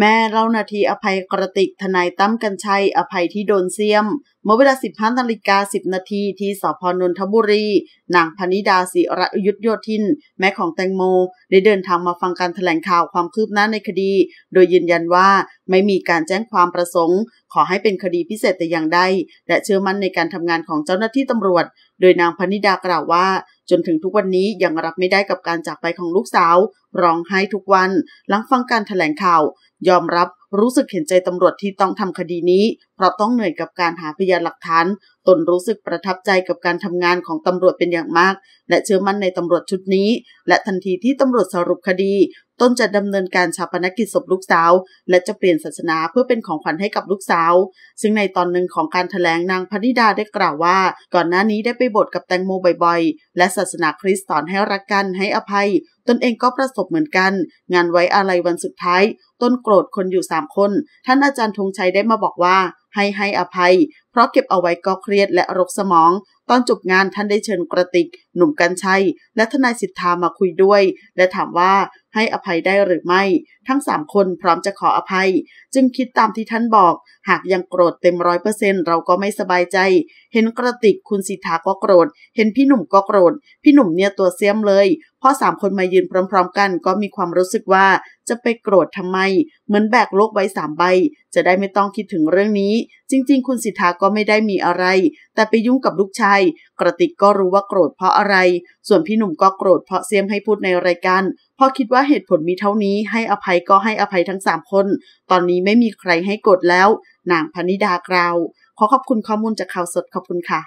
แม่เล่านาทีอภัยกระติกทนายตั้มกัญชัย อภัยที่โดนเสียม เมื่อเวลา15นาฬิกา10นาทีที่สพนนทบุรีนางพนิดาศิระยุทธโยธินแม่ของแตงโม ได้เดินทางมาฟังการถแถลงข่าวความคืบหน้าในคดี โดยยืนยันว่าไม่มีการแจ้งความประสงค์ ขอให้เป็นคดีพิเศษแต่อย่างใดและเชื่อมั่นในการทำงานของเจ้าหน้าที่ตำรวจโดยนางพนิดากล่าวว่า จนถึงทุกวันนี้ยังรับไม่ได้กับการจากไปของลูกสาวร้องไห้ทุกวัน หลังฟังการถแถลงข่าว ยอมรับรู้สึกเห็นใจตำรวจที่ต้องทำคดีนี้ เพราะต้องเหนื่อยกับการหาพยานหลักฐานตนรู้สึกประทับใจกับการทำงานของตำรวจเป็นอย่างมาก และเชื่อมั่นในตำรวจชุดนี้ และทันทีที่ตำรวจสรุปคดี ต้นจะดำเนินการชาปนกิจศพลูกสาว และจะเปลี่ยนศาสนาเพื่อเป็นของขวัญให้กับลูกสาว ซึ่งในตอนหนึ่งของการถแถลงนางพนิดาได้กล่าวว่า ก่อนหน้านี้ได้ไปบทกับแตงโมบ่อยๆ และศาสนาคริสต์สอนให้รักกันให้อภัยตนเองก็ประสบเหมือนกัน งานไว้อะไรวันสุดท้าย ต้นโกรธคนอยู่สามคน ท่านอาจารย์ธงชัยได้มาบอกว่าให้ให้อภัย เพราะเก็บเอาไว้ก็เครียดและรกสมอง ตอนจบงานท่านได้เชิญกระติก หนุ่มกัญชัย และทนายสิทธามาคุยด้วย และถามว่าให้อภัยได้หรือไม่ ทั้งสามคนพร้อมจะขออภัย จึงคิดตามที่ท่านบอก หากยังโกรธเต็มร้อยเปอร์เซ็นเราก็ไม่สบายใจ เห็นกระติกคุณสิทธาก็โกรธ เห็นพี่หนุ่มก็โกรธพี่หนุ่มเนี่ยตัวเสียมเลยพอสามคนมายืนพร้อม ๆ กันก็มีความรู้สึกว่าจะไปโกรธทำไม เหมือนแบกโลกไว้สามใบ จะได้ไม่ต้องคิดถึงเรื่องนี้ จริงๆ คุณสิทธาก็ไม่ได้มีอะไร แต่ไปยุ่งกับลูกชาย กระติกก็รู้ว่าโกรธเพราะอะไร ส่วนพี่หนุ่มก็โกรธเพราะเสียมให้พูดในรายการพราะคิดว่าเหตุผลมีเท่านี้ ให้อภัยก็ให้อภัยทั้งสามคน ตอนนี้ไม่มีใครให้กดแล้ว นางพนิดากราว ขอขอบคุณข้อมูลจากข่าวสดขอบคุณค่ะ